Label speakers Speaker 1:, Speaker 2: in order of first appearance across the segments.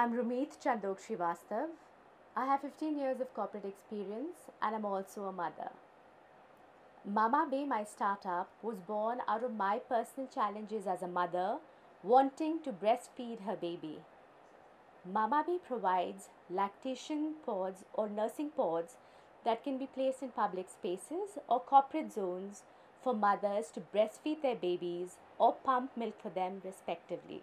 Speaker 1: I'm Rumit Chandok Srivastav. I have 15 years of corporate experience and I'm also a mother. Mama Bay, my startup, was born out of my personal challenges as a mother wanting to breastfeed her baby. Mama Bay provides lactation pods or nursing pods that can be placed in public spaces or corporate zones for mothers to breastfeed their babies or pump milk for them, respectively.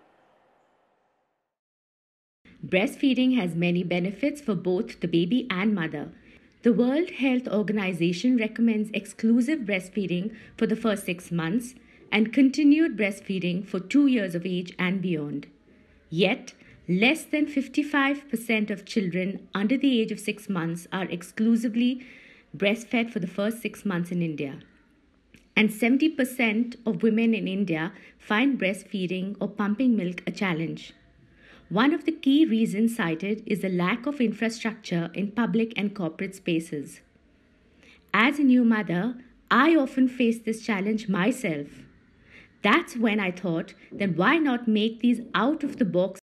Speaker 1: Breastfeeding has many benefits for both the baby and mother. The World Health Organization recommends exclusive breastfeeding for the first six months and continued breastfeeding for two years of age and beyond. Yet, less than 55% of children under the age of six months are exclusively breastfed for the first six months in India. And 70% of women in India find breastfeeding or pumping milk a challenge. One of the key reasons cited is the lack of infrastructure in public and corporate spaces. As a new mother, I often face this challenge myself. That's when I thought, then why not make these out of the box